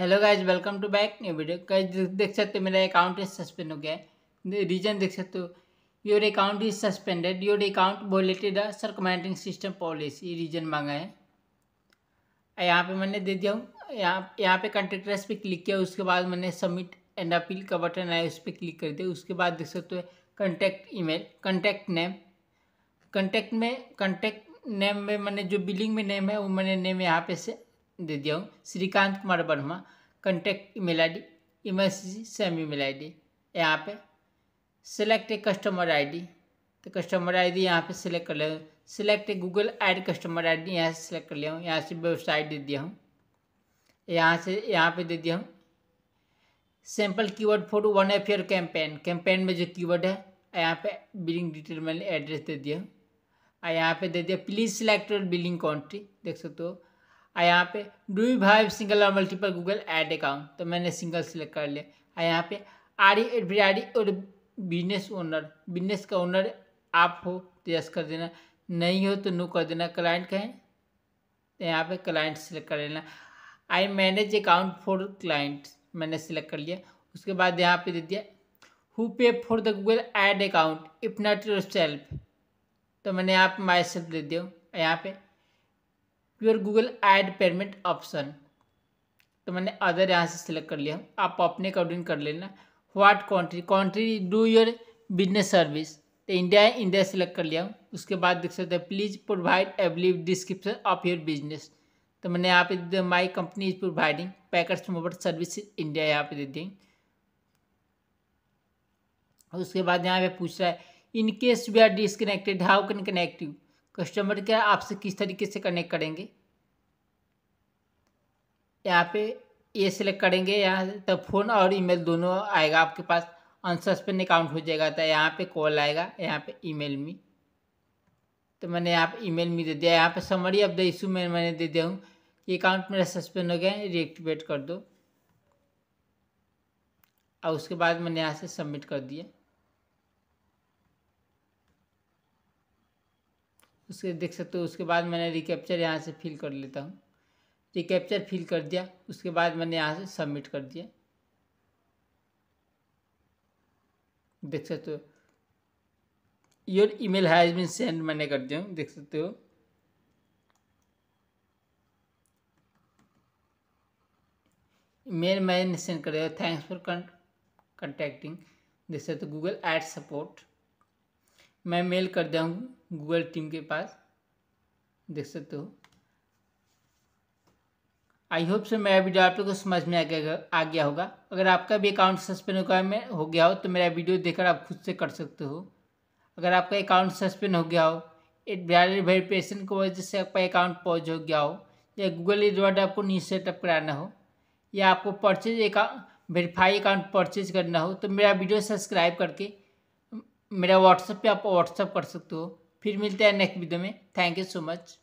hello guys welcome to back new video guys देख सकते हो मेरा अकाउंट इज सस्पेंड हो गया है रीजन देख सकते हो your account is suspended your account violated circumventing system policy reason मांगा है यहाँ पे मैंने दे दिया हूँ यहाँ यहाँ पे कंटेक्टर्स पे क्लिक किया उसके बाद मैंने सबमिट एंड अपील का बटन आया उस पर क्लिक कर दिया उसके बाद देख सकते हो contact mail contact name contact में कंटेक्ट नेम में मैंने जो बिलिंग में नेम है वो मैंने नेम यहाँ पे से दे दिया हूँ Shrikant Kumar Verma contact email I D emergency same email I D यहाँ पर select a customer I D तो कस्टमर आई डी यहाँ पर सिलेक्ट कर ले select a Google ad customer I D यहाँ से सिलेक्ट कर लिया हूँ यहाँ से वेबसाइट दे दिया हूँ यहाँ से यहाँ पे दे दिया हूँ sample keyword for one F year campaign campaign में जो कीवर्ड है यहाँ पे बिलिंग डिटेल मैंने एड्रेस दे दिया और यहाँ पे दे दिया प्लीज़ सिलेक्ट बिलिंग कंट्री देख सकते हो और यहाँ पे डू यू हैव सिंगल और मल्टीपल गूगल एड अकाउंट तो मैंने सिंगल सिलेक्ट कर लिया और यहाँ पे आर एडवराडी और बिजनेस ओनर बिजनेस का ओनर आप हो तो यस कर देना नहीं हो तो नो कर देना क्लाइंट कहें तो यहाँ पे क्लाइंट सिलेक्ट कर लेना I manage account for client मैंने सिलेक्ट कर लिया उसके बाद यहाँ पे दे दिया who pay for the Google ad account if not yourself तो मैंने यहाँ पे माई सेल्फ दे दिया यहाँ पे your Google ad payment option तो मैंने अदर यहाँ से सिलेक्ट कर लिया आप अपने अकॉर्डिंग कर लेना what country country do your business service तो इंडिया है इंडिया सेलेक्ट कर लिया उसके बाद देख सकते हैं प्लीज़ प्रोवाइड एवली डिस्क्रिप्शन ऑफ योर बिजनेस तो मैंने यहाँ पे my company is providing packers mobile service India यहाँ पे दे दें उसके बाद यहाँ पे पूछ रहा है in case we are disconnected how can connect you customer क्या आपसे किस तरीके से कनेक्ट करेंगे यहाँ पे ये सिलेक्ट करेंगे यहाँ तब फ़ोन और ईमेल दोनों आएगा आपके पास अनसस्पेंड अकाउंट हो जाएगा तो यहाँ पे कॉल आएगा यहाँ पे ईमेल में तो मैंने यहाँ पे ईमेल में दे दिया यहाँ पे समरी ऑफ द इशू में मैंने दे दिया हूँ कि अकाउंट मेरा सस्पेंड हो गया है रिएक्टिवेट कर दो और उसके बाद मैंने यहाँ से सबमिट कर दिया उसके देख सकते हो उसके बाद मैंने रिकैप्चर यहाँ से फिल कर लेता हूँ रिकैप्चर फिल कर दिया उसके बाद मैंने यहाँ से सबमिट कर दिया देख सकते हो your email has been send मैंने कर दिया हूँ देख सकते हो मेल मैंने सेंड कर दिया थैंक्स फॉर कंटेक्टिंग देख सकते हो गूगल एड सपोर्ट मैं मेल कर दिया हूँ गूगल टीम के पास देख सकते हो आई होप से मेरा वीडियो आप लोग को समझ में आ गया आ गया होगा अगर आपका भी अकाउंट सस्पेंड हो गया हो तो मेरा वीडियो देखकर आप खुद से कर सकते हो अगर आपका अकाउंट सस्पेंड हो गया हो वैलिड वेरिफिकेशन की वजह से आपका अकाउंट पॉज हो गया हो या गूगल एडवर्ड आपको न्यू सेटअप कराना हो या आपको purchase account verify account purchase करना हो तो मेरा वीडियो सब्सक्राइब करके मेरा व्हाट्सएप पे आप व्हाट्सएप कर सकते हो फिर मिलते हैं नेक्स्ट वीडियो में थैंक यू सो मच